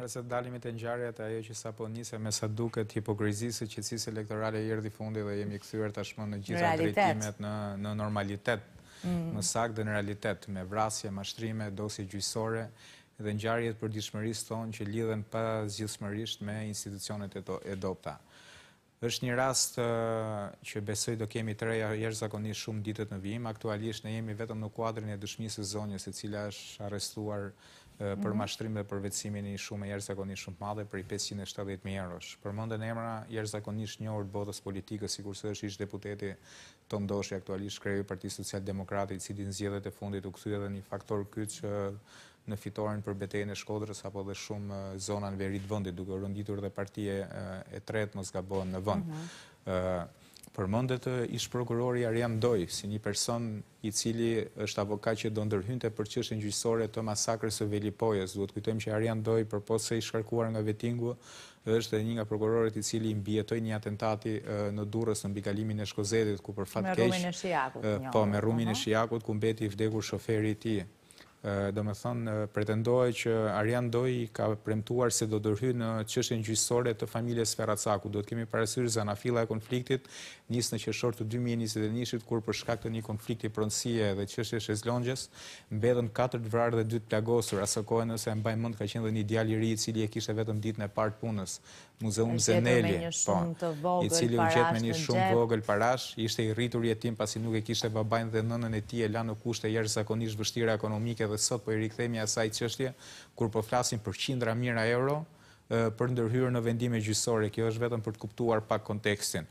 rëse të dalimi të njarët e ajo që sa po njëse me sa duket hipokrizisë, qëtësis elektorale i rëdi fundi dhe jemi këthyër tashmë në gjitha drejtimet në normalitet, në mm. sak dhe në realitet, me vrasje, mashtrime, dosje gjysore, dhe njarët për dishmërisë tonë që lidhen pa zhjithmërisht me institucionet e dopta. është një rast që besoj do kemi të reja jeshtë zakonisht shumë ditët në vijim, aktualisht ne jemi vetëm në kuadrin e dëshmisë zonjës e cila është arrestuar për mhm. mashtrim dhe për vetësimin i shumë e jërë zakonisht shumë madhe për i 570.000 eurosh. Për mëndën emra, jërë zakonisht një orë botës politikës, si kurse është ishtë deputeti të ndoshi aktualisht kreju Parti Social Demokrati, si din zjedhet e fundit u këthu edhe një faktor kytë që në fitoren për betejnë e shkodrës apo dhe shumë zonan verit vëndit, duke rënditur dhe partije e tretë mos ga në vënd. Mhm përmëndet ishë prokurori Ariam Doj, si një person i cili është avokat që do ndërhynte për qështë në gjysore të masakrës e Velipojës. Duhet kujtojmë që Ariam Doj për posë se ishë karkuar nga vetingu, është dhe një nga prokurorit i cili i mbjetoj një atentati në durës në mbikalimin e shkozetit, ku për fatkesh... Me rumin e shijakut. Po, me rumin e shiakut, ku mbeti i vdegur shoferi ti do me thonë, pretendoj që Arjan Doj ka premtuar se do dërhy në qështën gjysore të familje Sferat Saku. Do të kemi parasyrë zë e konfliktit, njësë në qëshorë të 2021, kur për të një konflikti prëndësie dhe qështë e shëzlongjes, mbedhen 4 vrarë dhe 2 plagosur, asë nëse mbaj mund ka qenë dhe një djali ri, i cili e kishe vetëm ditë në partë punës, muzeum Zeneli, po, i cili u gjetë me një shumë vogël parash, ishte i rritur jetim pasi nuk e kishe babajnë dhe nënën e ti e lanë në kushte jërë zakonisht vështira ekonomike dhe sot për po i rikëthemi asaj të qështje, kur po flasim për qindra mira euro, për ndërhyrë në vendime gjysore, kjo është vetëm për të kuptuar pak kontekstin.